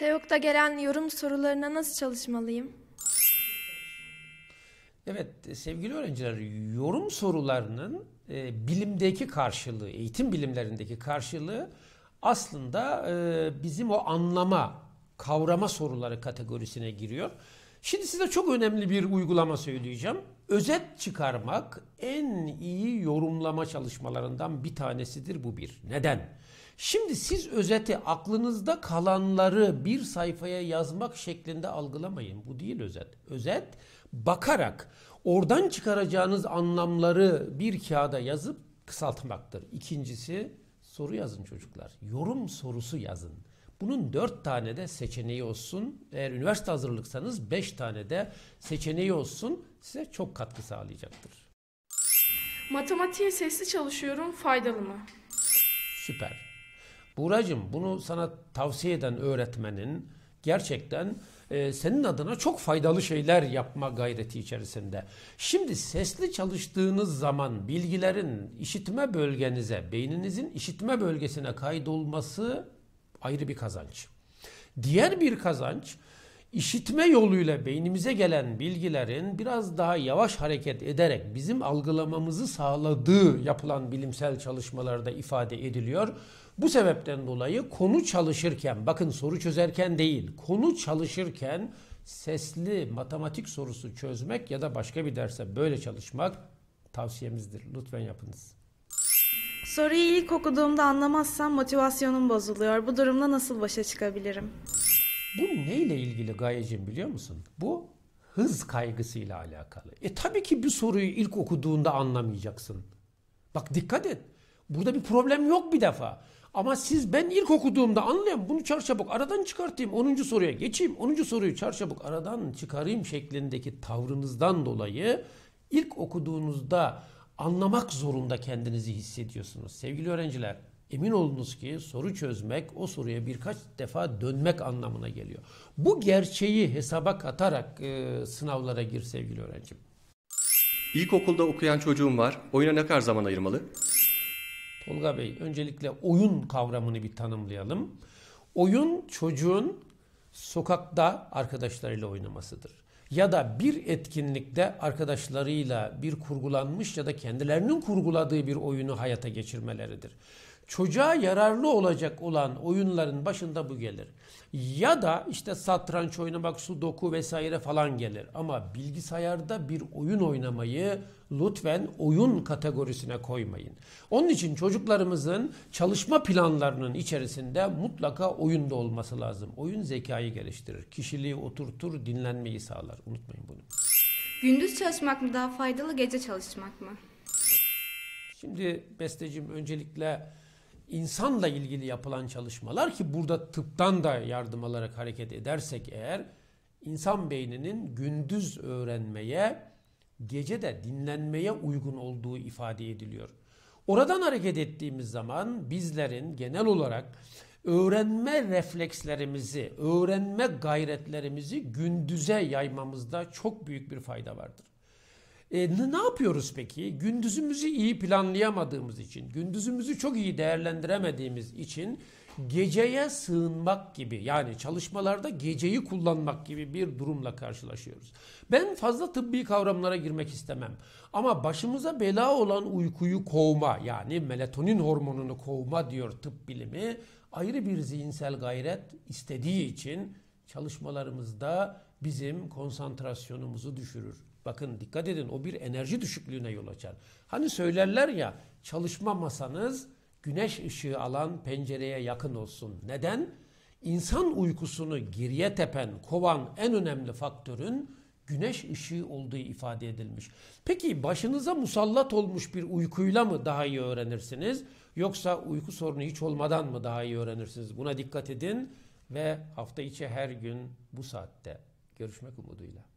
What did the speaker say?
TEOK'ta gelen yorum sorularına nasıl çalışmalıyım? Evet e, sevgili öğrenciler yorum sorularının e, bilimdeki karşılığı, eğitim bilimlerindeki karşılığı aslında e, bizim o anlama, kavrama soruları kategorisine giriyor. Şimdi size çok önemli bir uygulama söyleyeceğim. Özet çıkarmak en iyi yorumlama çalışmalarından bir tanesidir bu bir. Neden? Şimdi siz özeti aklınızda kalanları bir sayfaya yazmak şeklinde algılamayın. Bu değil özet. Özet bakarak oradan çıkaracağınız anlamları bir kağıda yazıp kısaltmaktır. İkincisi soru yazın çocuklar. Yorum sorusu yazın. Bunun dört tane de seçeneği olsun. Eğer üniversite hazırlıksanız beş tane de seçeneği olsun. Size çok katkı sağlayacaktır. Matematiğe sesli çalışıyorum faydalı mı? Süper. Buğracığım bunu sana tavsiye eden öğretmenin gerçekten e, senin adına çok faydalı şeyler yapma gayreti içerisinde. Şimdi sesli çalıştığınız zaman bilgilerin işitme bölgenize, beyninizin işitme bölgesine kaydolması Ayrı bir kazanç. Diğer bir kazanç işitme yoluyla beynimize gelen bilgilerin biraz daha yavaş hareket ederek bizim algılamamızı sağladığı yapılan bilimsel çalışmalarda ifade ediliyor. Bu sebepten dolayı konu çalışırken, bakın soru çözerken değil, konu çalışırken sesli matematik sorusu çözmek ya da başka bir derse böyle çalışmak tavsiyemizdir. Lütfen yapınız. Soruyu ilk okuduğumda anlamazsam motivasyonum bozuluyor. Bu durumda nasıl başa çıkabilirim? Bu neyle ilgili Gayecim biliyor musun? Bu hız kaygısıyla alakalı. E tabii ki bir soruyu ilk okuduğunda anlamayacaksın. Bak dikkat et. Burada bir problem yok bir defa. Ama siz ben ilk okuduğumda anlayayım bunu çarçabuk aradan çıkartayım 10. soruya geçeyim 10. soruyu çarçabuk aradan çıkarayım şeklindeki tavrınızdan dolayı ilk okuduğunuzda anlamak zorunda kendinizi hissediyorsunuz. Sevgili öğrenciler, emin olunuz ki soru çözmek o soruya birkaç defa dönmek anlamına geliyor. Bu gerçeği hesaba katarak e, sınavlara gir sevgili öğrencim. İlkokulda okuyan çocuğum var. Oyuna ne kadar zaman ayırmalı? Tolga Bey, öncelikle oyun kavramını bir tanımlayalım. Oyun çocuğun sokakta arkadaşlarıyla oynamasıdır ya da bir etkinlikte arkadaşlarıyla bir kurgulanmış ya da kendilerinin kurguladığı bir oyunu hayata geçirmeleridir çocuğa yararlı olacak olan oyunların başında bu gelir. Ya da işte satranç oynamak, sudoku vesaire falan gelir. Ama bilgisayarda bir oyun oynamayı lütfen oyun kategorisine koymayın. Onun için çocuklarımızın çalışma planlarının içerisinde mutlaka oyunda olması lazım. Oyun zekayı geliştirir, kişiliği oturtur, dinlenmeyi sağlar. Unutmayın bunu. Gündüz çalışmak mı daha faydalı, gece çalışmak mı? Şimdi bestecim öncelikle insanla ilgili yapılan çalışmalar ki burada tıptan da yardım alarak hareket edersek eğer insan beyninin gündüz öğrenmeye, gece de dinlenmeye uygun olduğu ifade ediliyor. Oradan hareket ettiğimiz zaman bizlerin genel olarak öğrenme reflekslerimizi, öğrenme gayretlerimizi gündüze yaymamızda çok büyük bir fayda vardır. E, ne yapıyoruz peki? Gündüzümüzü iyi planlayamadığımız için, gündüzümüzü çok iyi değerlendiremediğimiz için geceye sığınmak gibi yani çalışmalarda geceyi kullanmak gibi bir durumla karşılaşıyoruz. Ben fazla tıbbi kavramlara girmek istemem. Ama başımıza bela olan uykuyu kovma yani melatonin hormonunu kovma diyor tıp bilimi ayrı bir zihinsel gayret istediği için çalışmalarımızda bizim konsantrasyonumuzu düşürür. Bakın dikkat edin o bir enerji düşüklüğüne yol açar. Hani söylerler ya çalışma masanız güneş ışığı alan pencereye yakın olsun. Neden? İnsan uykusunu geriye tepen, kovan en önemli faktörün güneş ışığı olduğu ifade edilmiş. Peki başınıza musallat olmuş bir uykuyla mı daha iyi öğrenirsiniz? Yoksa uyku sorunu hiç olmadan mı daha iyi öğrenirsiniz? Buna dikkat edin ve hafta içi her gün bu saatte görüşmek umuduyla.